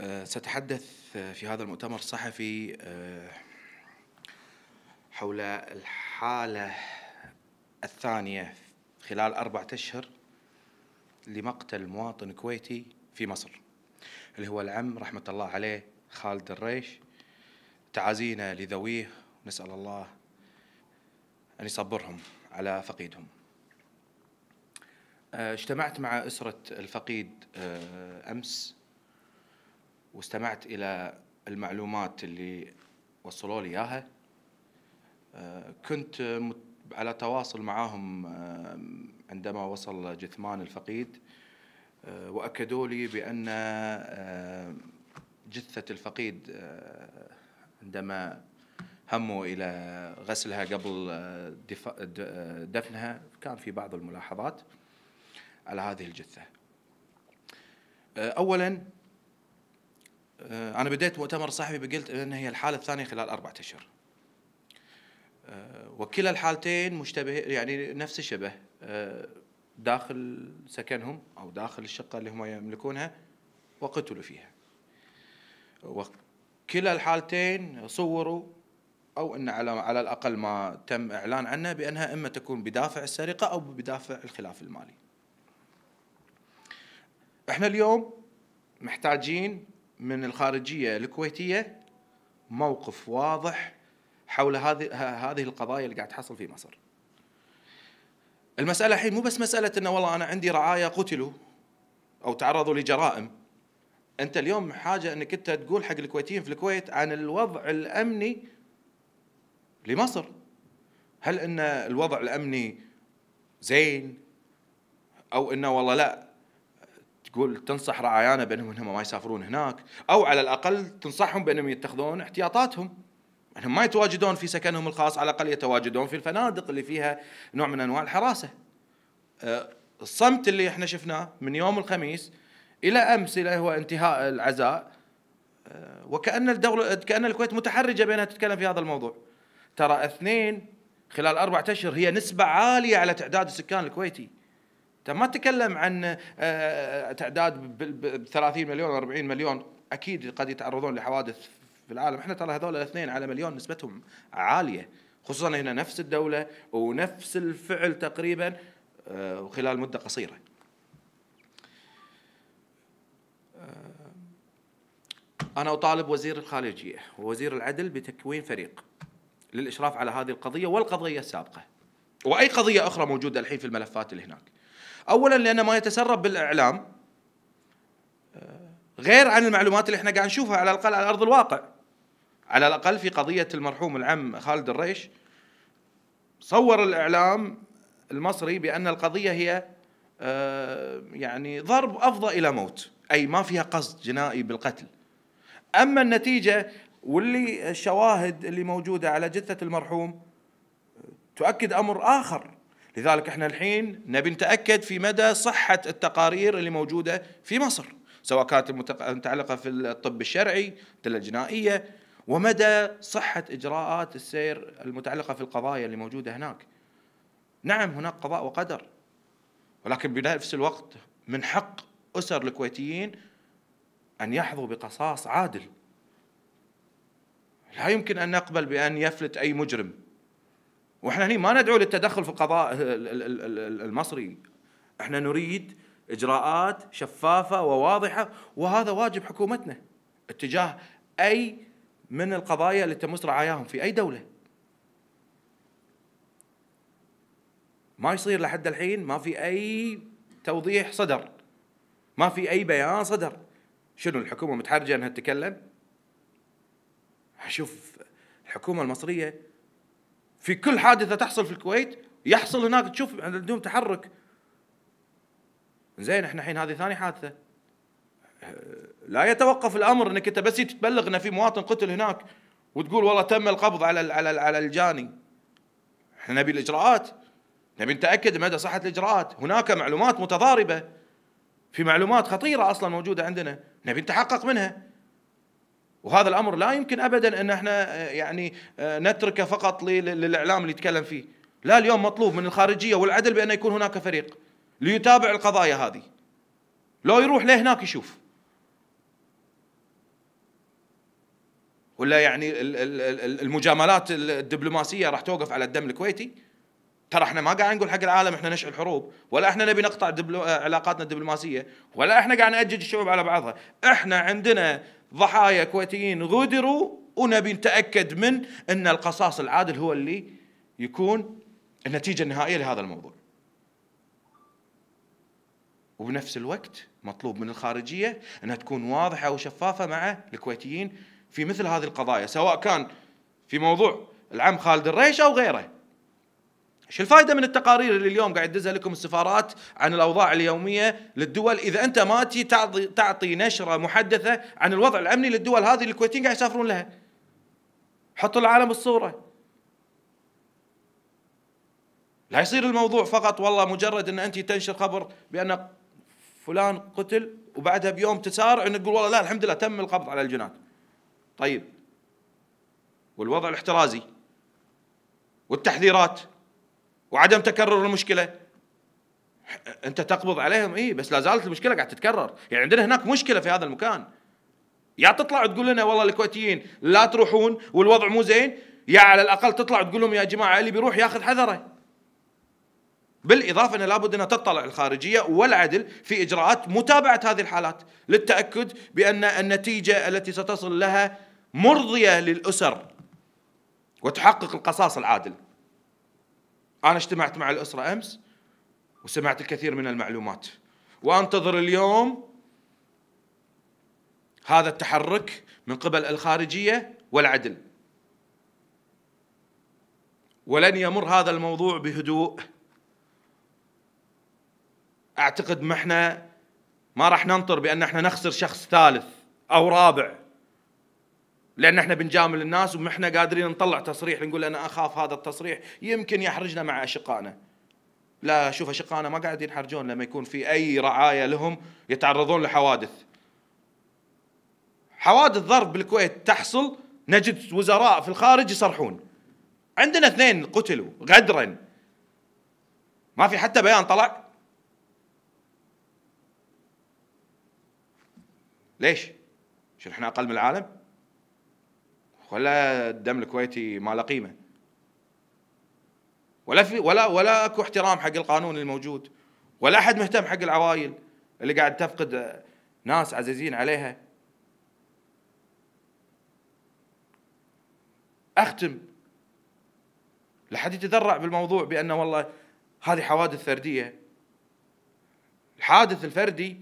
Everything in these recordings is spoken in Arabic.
آه، سأتحدث آه، في هذا المؤتمر الصحفي آه، حول الحالة الثانية خلال أربعة أشهر لمقتل مواطن كويتي في مصر اللي هو العم رحمة الله عليه خالد الريش تعازينا لذويه نسأل الله أن يصبرهم على فقيدهم اجتمعت مع أسرة الفقيد أمس واستمعت الى المعلومات اللي وصلوا لي اياها آه، كنت على تواصل معاهم آه، عندما وصل جثمان الفقيد آه، واكدوا لي بان جثه الفقيد عندما هموا الى غسلها قبل دفنها كان في بعض الملاحظات على هذه الجثه اولا آه، انا بديت مؤتمر صحفي بقلت ان هي الحاله الثانيه خلال اربعة اشهر آه، وكلا الحالتين مشتبه يعني نفس الشبه آه، داخل سكنهم او داخل الشقه اللي هم يملكونها وقتلوا فيها وكلا الحالتين صوروا او ان على على الاقل ما تم اعلان عنه بانها اما تكون بدافع السرقه او بدافع الخلاف المالي. احنا اليوم محتاجين من الخارجيه الكويتيه موقف واضح حول هذه هذه القضايا اللي قاعد تحصل في مصر. المساله الحين مو بس مساله انه والله انا عندي رعايا قتلوا او تعرضوا لجرائم. انت اليوم حاجه انك انت تقول حق الكويتيين في الكويت عن الوضع الامني لمصر. هل ان الوضع الامني زين او انه والله لا تقول تنصح رعايانا بانهم انهم ما يسافرون هناك او على الاقل تنصحهم بانهم يتخذون احتياطاتهم انهم ما يتواجدون في سكنهم الخاص على الاقل يتواجدون في الفنادق اللي فيها نوع من انواع الحراسه آه، الصمت اللي احنا شفناه من يوم الخميس الى امس الى هو انتهاء العزاء آه، وكان الدوله كان الكويت متحرجه بانها تتكلم في هذا الموضوع ترى اثنين خلال أربعة أشهر هي نسبة عالية على تعداد السكان الكويتي انت طيب، ما تتكلم عن آه، آه، تعداد ب 30 مليون 40 مليون اكيد قد يتعرضون لحوادث في العالم احنا ترى هذول الاثنين على مليون نسبتهم عاليه خصوصا هنا نفس الدوله ونفس الفعل تقريبا آه، وخلال مده قصيره انا اطالب وزير الخارجيه ووزير العدل بتكوين فريق للاشراف على هذه القضيه والقضيه السابقه واي قضيه اخرى موجوده الحين في الملفات اللي هناك اولا لان ما يتسرب بالاعلام آه، غير عن المعلومات اللي احنا قاعد نشوفها على الاقل على ارض الواقع على الاقل في قضيه المرحوم العم خالد الريش صور الاعلام المصري بان القضيه هي آه، يعني ضرب افضى الى موت اي ما فيها قصد جنائي بالقتل اما النتيجه واللي الشواهد اللي موجوده على جثه المرحوم آه، تؤكد امر اخر لذلك احنا الحين نبي نتاكد في مدى صحه التقارير اللي موجوده في مصر سواء كانت متعلقه في الطب الشرعي الجنائيه ومدى صحه اجراءات السير المتعلقه في القضايا اللي موجوده هناك نعم هناك قضاء وقدر ولكن بنفس الوقت من حق اسر الكويتيين ان يحظوا بقصاص عادل لا يمكن ان نقبل بان يفلت اي مجرم واحنا هنا ما ندعو للتدخل في القضاء المصري احنا نريد اجراءات شفافه وواضحه وهذا واجب حكومتنا اتجاه اي من القضايا اللي تمس رعاياهم في اي دوله ما يصير لحد الحين ما في اي توضيح صدر ما في اي بيان صدر شنو الحكومه متحرجه انها تتكلم اشوف الحكومه المصريه في كل حادثه تحصل في الكويت يحصل هناك تشوف عندهم تحرك زين احنا الحين هذه ثاني حادثه لا يتوقف الامر انك انت بس تبلغ ان في مواطن قتل هناك وتقول والله تم القبض على على على الجاني احنا نبي الاجراءات نبي نتاكد مدى صحه الاجراءات هناك معلومات متضاربه في معلومات خطيره اصلا موجوده عندنا نبي نتحقق منها وهذا الامر لا يمكن ابدا ان احنا آه، يعني آه، نتركه فقط للاعلام اللي يتكلم فيه لا اليوم مطلوب من الخارجيه والعدل بان يكون هناك فريق ليتابع القضايا هذه لو يروح لهناك يشوف ولا يعني المجاملات الدبلوماسيه راح توقف على الدم الكويتي ترى احنا ما قاعد نقول حق العالم احنا نشعل حروب ولا احنا نبي نقطع آه، علاقاتنا الدبلوماسيه ولا احنا قاعد نأجج الشعوب على بعضها احنا عندنا ضحايا كويتيين غدروا ونبي نتاكد من ان القصاص العادل هو اللي يكون النتيجه النهائيه لهذا الموضوع. وبنفس الوقت مطلوب من الخارجيه انها تكون واضحه وشفافه مع الكويتيين في مثل هذه القضايا سواء كان في موضوع العم خالد الريش او غيره. شو الفائده من التقارير اللي اليوم قاعد تدزها لكم السفارات عن الاوضاع اليوميه للدول اذا انت ما تعطي تعطي نشره محدثه عن الوضع الامني للدول هذه اللي الكويتيين قاعد يسافرون لها حطوا العالم الصوره لا يصير الموضوع فقط والله مجرد ان انت تنشر خبر بان فلان قتل وبعدها بيوم تسارع انك تقول والله لا الحمد لله تم القبض على الجنات طيب والوضع الاحترازي والتحذيرات وعدم تكرر المشكله انت تقبض عليهم اي بس لا زالت المشكله قاعد تتكرر يعني عندنا هناك مشكله في هذا المكان يا تطلع وتقول لنا والله الكويتيين لا تروحون والوضع مو زين يا على الاقل تطلع وتقول لهم يا جماعه اللي بيروح ياخذ حذره بالاضافه ان لابد ان تطلع الخارجيه والعدل في اجراءات متابعه هذه الحالات للتاكد بان النتيجه التي ستصل لها مرضيه للاسر وتحقق القصاص العادل انا اجتمعت مع الاسره امس وسمعت الكثير من المعلومات وانتظر اليوم هذا التحرك من قبل الخارجيه والعدل ولن يمر هذا الموضوع بهدوء اعتقد ما احنا ما راح ننطر بان احنا نخسر شخص ثالث او رابع لان احنا بنجامل الناس وما احنا قادرين نطلع تصريح نقول انا اخاف هذا التصريح يمكن يحرجنا مع اشقائنا لا شوف اشقائنا ما قاعدين ينحرجون لما يكون في اي رعايه لهم يتعرضون لحوادث حوادث ضرب بالكويت تحصل نجد وزراء في الخارج يصرحون عندنا اثنين قتلوا غدرا ما في حتى بيان طلع ليش؟ شنو احنا اقل من العالم؟ ولا الدم الكويتي ما له قيمه ولا في ولا ولا اكو احترام حق القانون الموجود ولا احد مهتم حق العوائل اللي قاعد تفقد ناس عزيزين عليها اختم لحد يتذرع بالموضوع بان والله هذه حوادث فرديه الحادث الفردي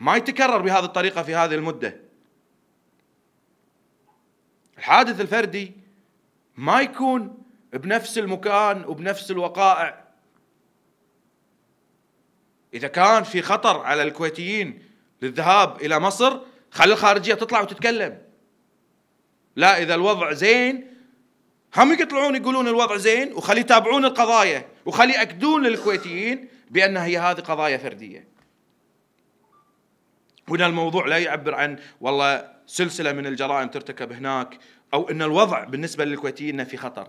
ما يتكرر بهذه الطريقه في هذه المده الحادث الفردي ما يكون بنفس المكان وبنفس الوقائع إذا كان في خطر على الكويتيين للذهاب إلى مصر خلي الخارجية تطلع وتتكلم لا إذا الوضع زين هم يطلعون يقولون الوضع زين وخلي يتابعون القضايا وخلي يأكدون للكويتيين بأن هي هذه قضايا فردية هنا الموضوع لا يعبر عن والله سلسله من الجرائم ترتكب هناك او ان الوضع بالنسبه للكويتيين في خطر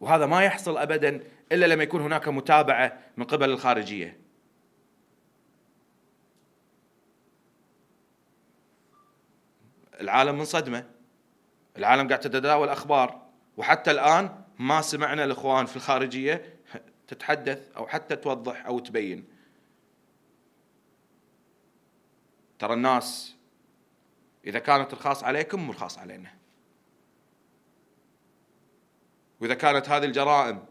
وهذا ما يحصل ابدا الا لما يكون هناك متابعه من قبل الخارجيه العالم من صدمه العالم قاعد تتداول اخبار وحتى الان ما سمعنا الاخوان في الخارجيه تتحدث او حتى توضح او تبين ترى الناس إذا كانت الخاص عليكم مو الخاص علينا وإذا كانت هذه الجرائم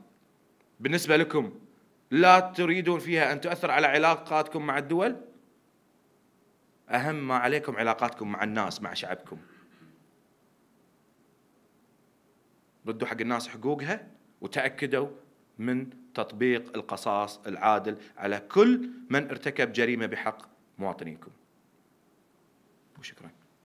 بالنسبة لكم لا تريدون فيها أن تؤثر على علاقاتكم مع الدول أهم ما عليكم علاقاتكم مع الناس مع شعبكم ردوا حق الناس حقوقها وتأكدوا من تطبيق القصاص العادل على كل من ارتكب جريمة بحق مواطنيكم وشكرا